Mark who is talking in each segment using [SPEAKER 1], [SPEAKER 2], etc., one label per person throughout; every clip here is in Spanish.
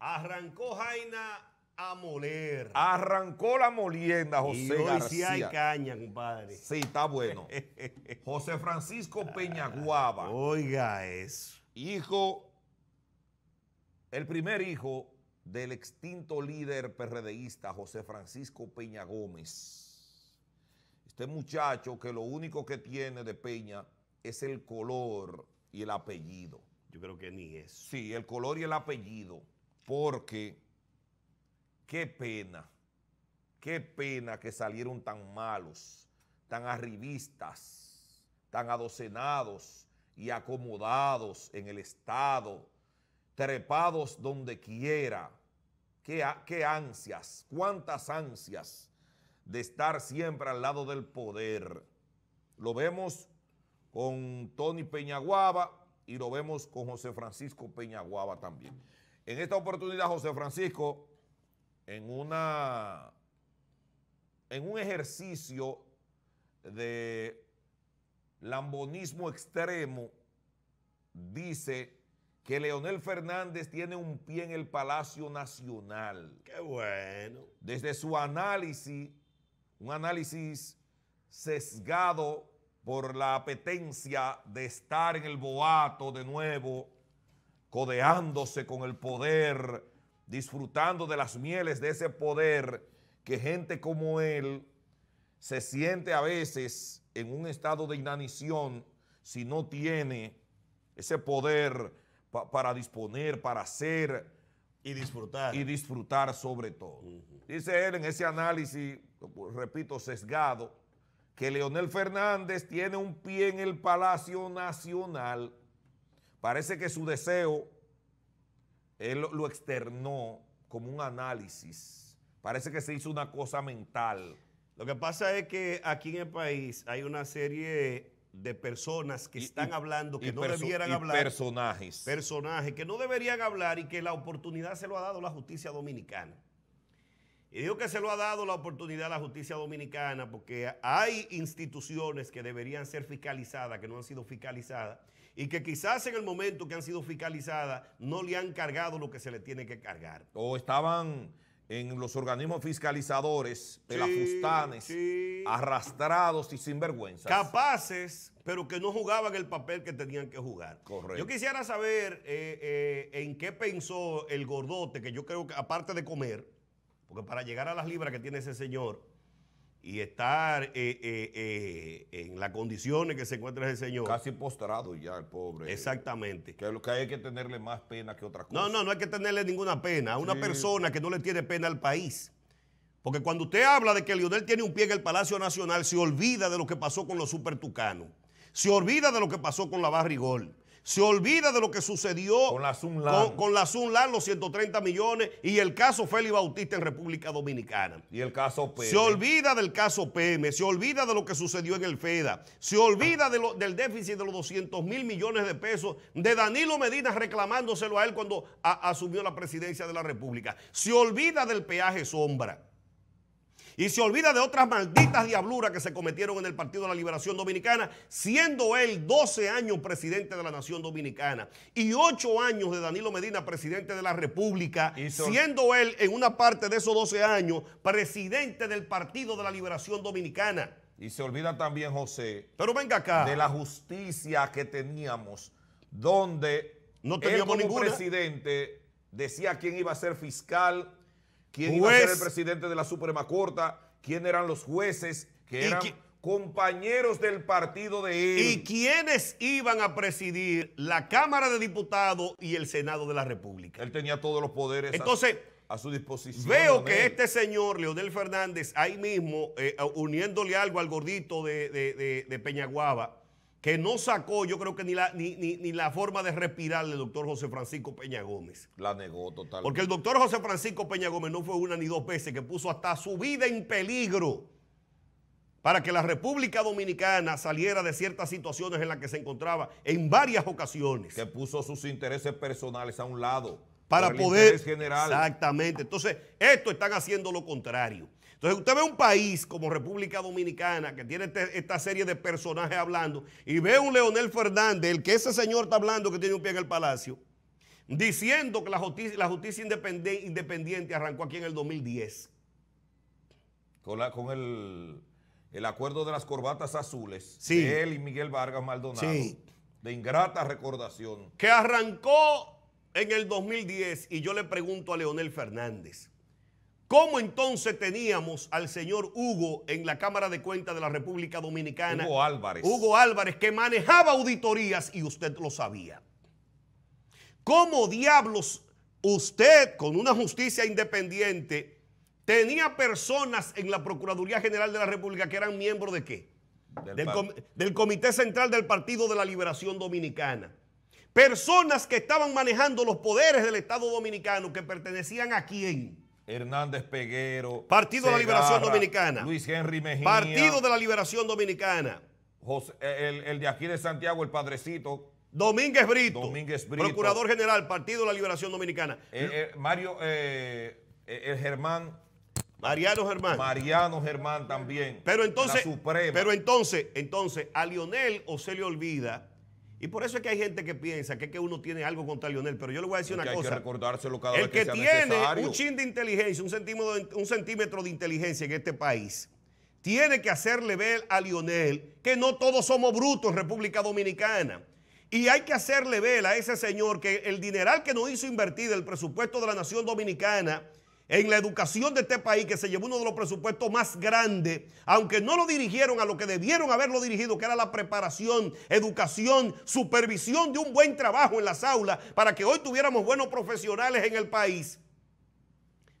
[SPEAKER 1] Arrancó Jaina a moler. Arrancó la molienda, José y hoy hay caña, compadre. Sí, está bueno. José Francisco Peña Guava Oiga eso. Hijo, el primer hijo del extinto líder PRDista José Francisco Peña Gómez. Este muchacho que lo único que tiene de Peña es el color y el apellido. Yo creo que ni es Sí, el color y el apellido porque qué pena, qué pena que salieron tan malos, tan arribistas, tan adocenados y acomodados en el Estado, trepados donde quiera. Qué, qué ansias, cuántas ansias de estar siempre al lado del poder. Lo vemos con Tony Peñaguaba y lo vemos con José Francisco Peñaguaba también. En esta oportunidad, José Francisco, en, una, en un ejercicio de lambonismo extremo, dice que Leonel Fernández tiene un pie en el Palacio Nacional. Qué bueno. Desde su análisis, un análisis sesgado por la apetencia de estar en el boato de nuevo, codeándose con el poder, disfrutando de las mieles de ese poder, que gente como él se siente a veces en un estado de inanición si no tiene ese poder para disponer, para hacer. Y disfrutar. Y disfrutar sobre todo. Dice él en ese análisis, repito, sesgado, que Leonel Fernández tiene un pie en el Palacio Nacional Parece que su deseo, él lo externó como un análisis. Parece que se hizo una cosa mental. Lo que pasa es que aquí en el país hay una serie de personas que están hablando que no debieran hablar. Personajes. Personajes que no deberían hablar y que la oportunidad se lo ha dado la justicia dominicana. Y digo que se lo ha dado la oportunidad a la justicia dominicana porque hay instituciones que deberían ser fiscalizadas, que no han sido fiscalizadas, y que quizás en el momento que han sido fiscalizadas no le han cargado lo que se le tiene que cargar. O estaban en los organismos fiscalizadores, pelafustanes, arrastrados y sinvergüenzas. Capaces, pero que no jugaban el papel que tenían que jugar. Yo quisiera saber eh, eh, en qué pensó el gordote, que yo creo que aparte de comer, porque para llegar a las libras que tiene ese señor, y estar eh, eh, eh, en las condiciones que se encuentra ese señor. Casi postrado ya el pobre. Exactamente. Que lo que hay que tenerle más pena que otra cosa. No, no, no hay que tenerle ninguna pena. A una persona que no le tiene pena al país. Porque cuando usted habla de que Lionel tiene un pie en el Palacio Nacional, se olvida de lo que pasó con los tucanos Se olvida de lo que pasó con la Barrigol se olvida de lo que sucedió con la Sunlan, con, los 130 millones y el caso Félix Bautista en República Dominicana. Y el caso PM. Se olvida del caso PM, se olvida de lo que sucedió en el FEDA, se olvida del déficit de los 200 mil millones de pesos de Danilo Medina reclamándoselo a él cuando asumió la presidencia de la República. Se olvida del peaje sombra y se olvida de otras malditas diabluras que se cometieron en el Partido de la Liberación Dominicana, siendo él 12 años presidente de la Nación Dominicana y 8 años de Danilo Medina presidente de la República, siendo él en una parte de esos 12 años presidente del Partido de la Liberación Dominicana. Y se olvida también, José. Pero venga acá. De la justicia que teníamos, donde no teníamos ningún presidente decía quién iba a ser fiscal, quién iba a ser el presidente de la Suprema Corte, quién eran los jueces que eran compañeros del partido de él. Y quiénes iban a presidir la Cámara de Diputados y el Senado de la República. Él tenía todos los poderes. Entonces, a, su disposición. Veo que este señor, Leonel Fernández, ahí mismo, eh, uniéndole algo al gordito de, de, de Peñaguaba, que no sacó, yo creo que ni la, ni, la forma de respirarle el doctor José Francisco Peña Gómez. La negó totalmente. Porque el doctor José Francisco Peña Gómez no fue una ni dos veces que puso hasta su vida en peligro para que la República Dominicana saliera de ciertas situaciones en las que se encontraba en varias ocasiones. Que puso sus intereses personales a un lado. Para poder... Exactamente. Entonces, esto están haciendo lo contrario. Entonces usted ve un país como República Dominicana que tiene este, esta serie de personajes hablando y ve un Leonel Fernández, el que ese señor está hablando que tiene un pie en el palacio, diciendo que la justicia, independiente, arrancó aquí en el 2010. Con, el, acuerdo de las corbatas azules él y Miguel Vargas Maldonado. De ingrata recordación. Que arrancó en el 2010 y yo le pregunto a Leonel Fernández. ¿Cómo entonces teníamos al señor Hugo en la Cámara de Cuentas de la República Dominicana? Hugo Álvarez. Hugo Álvarez, que manejaba auditorías y usted lo sabía. ¿Cómo diablos usted, con una justicia independiente, tenía personas en la Procuraduría General de la República que eran miembros de qué? Del, Comité Central del Partido de la Liberación Dominicana. Personas que estaban manejando los poderes del Estado Dominicano que pertenecían a quién? Hernández Peguero. Partido de la Liberación Dominicana. Luis Henry Mejía. Partido de la Liberación Dominicana. Eh, el, el, de aquí de Santiago, el padrecito. Domínguez Brito. Domínguez Procurador General, Partido de la Liberación Dominicana. Eh, eh, Mario, el Germán. Mariano Germán. Mariano Germán también. Pero entonces, pero entonces, entonces, a Lionel o se le olvida y por eso es que hay gente que piensa que, uno tiene algo contra Lionel, pero yo le voy a decir una cosa. que el que, tiene un chin de inteligencia, un centímetro de, un centímetro de inteligencia en este país, tiene que hacerle ver a Lionel que no todos somos brutos en República Dominicana. Y hay que hacerle ver a ese señor que el dineral que nos hizo invertir el presupuesto de la Nación Dominicana en la educación de este país, que se llevó uno de los presupuestos más grandes, aunque no lo dirigieron a lo que debieron haberlo dirigido, que era la preparación, educación, supervisión de un buen trabajo en las aulas, para que hoy tuviéramos buenos profesionales en el país,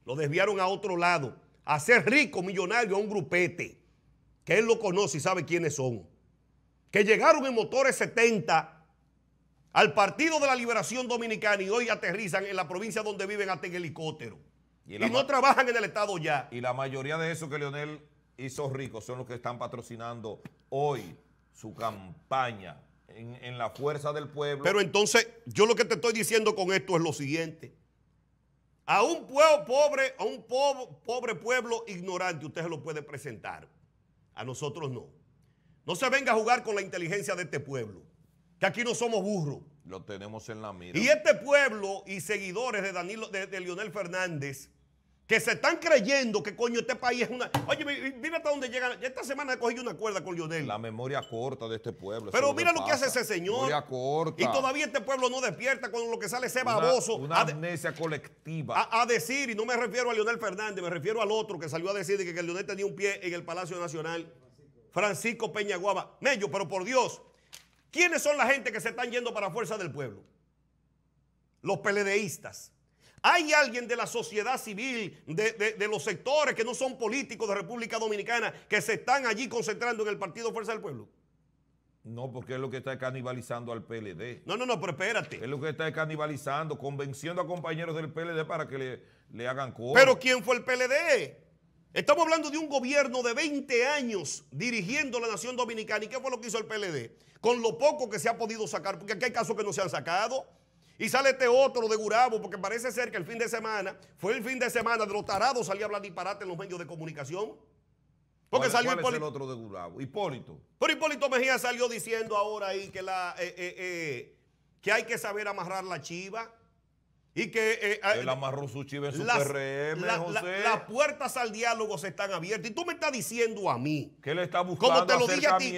[SPEAKER 1] lo desviaron a otro lado, a ser rico, millonario, a un grupete, que él lo conoce y sabe quiénes son, que llegaron en motores 70 al Partido de la Liberación Dominicana y hoy aterrizan en la provincia donde viven hasta en helicóptero. Y, no trabajan en el Estado ya. Y la mayoría de esos que Leonel hizo rico son los que están patrocinando hoy su campaña en, la fuerza del pueblo. Pero entonces, yo lo que te estoy diciendo con esto es lo siguiente. A un pueblo pobre, a un pobre pueblo ignorante, usted se lo puede presentar. A nosotros no. No se venga a jugar con la inteligencia de este pueblo. Que aquí no somos burros. Lo tenemos en la mira. Y este pueblo y seguidores de, Danilo, de, de Leonel Fernández que se están creyendo que coño este país es una. Oye, mira hasta dónde llegan. Esta semana he cogido una cuerda con Lionel. La memoria corta de este pueblo. Pero mira lo, que hace ese señor. Memoria corta. Y todavía este pueblo no despierta cuando lo que sale ese baboso. Una, amnesia colectiva. A, decir, y no me refiero a Lionel Fernández, me refiero al otro que salió a decir que, que Lionel tenía un pie en el Palacio Nacional. Francisco Peñaguama. Mello, pero por Dios, ¿quiénes son la gente que se están yendo para Fuerza del Pueblo? Los peledeístas hay alguien de la sociedad civil, de, los sectores que no son políticos de República Dominicana, que se están allí concentrando en el Partido Fuerza del Pueblo. No, porque es lo que está canibalizando al PLD. No, no, no, pero espérate. Es lo que está canibalizando, convenciendo a compañeros del PLD para que le, le hagan cosas. Pero ¿quién fue el PLD? Estamos hablando de un gobierno de 20 años dirigiendo la nación dominicana. ¿Y qué fue lo que hizo el PLD? Con lo poco que se ha podido sacar, porque aquí hay casos que no se han sacado. Y sale este otro de Gurabo, porque parece ser que el fin de semana fue el fin de semana de los tarados salía a hablar disparate en los medios de comunicación. Porque salió Hipólito. Es el otro de Gurabo? Hipólito. Pero Hipólito Mejía salió diciendo ahora ahí que, la, eh, eh, eh, que hay que saber amarrar la chiva. Y que... las, puertas al diálogo se están abiertas. Y tú me estás diciendo a mí... Que le está buscando ¿Cómo te lo dije a ti.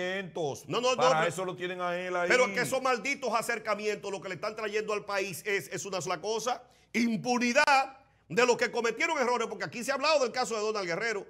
[SPEAKER 1] No, no, Para eso lo tienen a él ahí. Pero que esos malditos acercamientos lo que le están trayendo al país es, una sola cosa. Impunidad de los que cometieron errores. Porque aquí se ha hablado del caso de Donald Guerrero.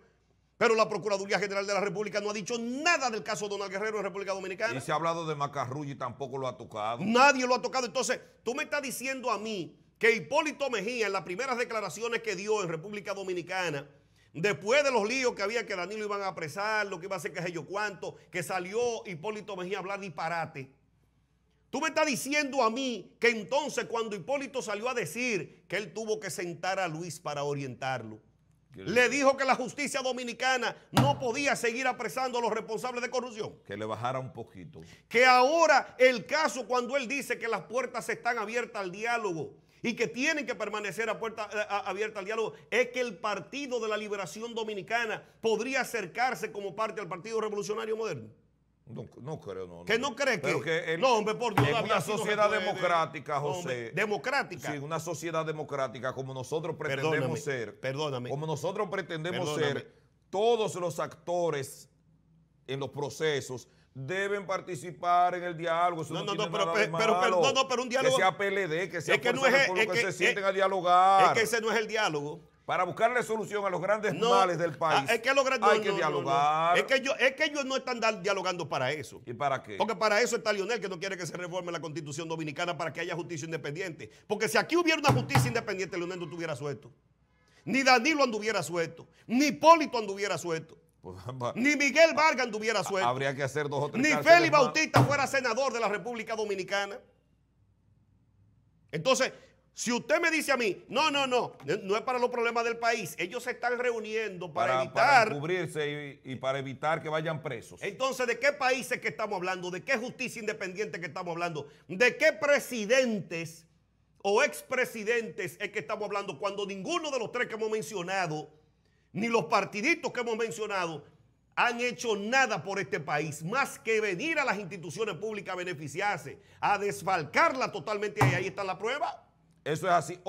[SPEAKER 1] Pero la Procuraduría General de la República no ha dicho nada del caso de Donald Guerrero en República Dominicana. Y se ha hablado de Macarrulli y tampoco lo ha tocado. Nadie lo ha tocado. Entonces, tú me estás diciendo a mí que Hipólito Mejía, en las primeras declaraciones que dio en República Dominicana, después de los líos que había, que Danilo iban a apresar, lo que iba a hacer que sé yo cuánto, que salió Hipólito Mejía a hablar disparate. Tú me estás diciendo a mí que entonces cuando Hipólito salió a decir que él tuvo que sentar a Luis para orientarlo, le dijo que la justicia dominicana no podía seguir apresando a los responsables de corrupción. Que le bajara un poquito. Que ahora el caso, cuando él dice que las puertas están abiertas al diálogo, y que tienen que permanecer a puerta eh, abierta al diálogo es que el Partido de la Liberación Dominicana podría acercarse como parte del Partido Revolucionario Moderno. No, creo, no. ¿Que no, cree que? no, hombre, por Dios. una sociedad democrática, José. democrática. Sí, una sociedad democrática como nosotros pretendemos ser. Perdóname. Como nosotros pretendemos ser, todos los actores en los procesos deben participar en el diálogo. no, no, no, pero, un diálogo. Que sea PLD, que sea que que, se sienten a dialogar. Es que ese no es el diálogo. Para buscarle solución a los grandes males del ah, país. Es que los grandes, hay que dialogar. Es, que ellos, es que ellos no están dialogando para eso. ¿Y para qué? Porque para eso está Lionel, que no quiere que se reforme la constitución dominicana para que haya justicia independiente. Porque si aquí hubiera una justicia independiente, Lionel no tuviera suelto. Ni Danilo anduviera suelto. Ni Hipólito anduviera suelto. Pues, Ni Miguel Vargas tuviera suelto. Habría que hacer dos o tres Ni Félix Bautista fuera senador de la República Dominicana. Entonces, si usted me dice a mí, no, no, no, no es para los problemas del país, ellos se están reuniendo para, evitar... Para cubrirse y, para evitar que vayan presos. Entonces, ¿de qué países que estamos hablando? ¿De qué justicia independiente que estamos hablando? ¿De qué presidentes o expresidentes es que estamos hablando cuando ninguno de los tres que hemos mencionado ni los partiditos que hemos mencionado han hecho nada por este país, más que venir a las instituciones públicas a beneficiarse, a desfalcarla totalmente. Y ahí está la prueba. Eso es así.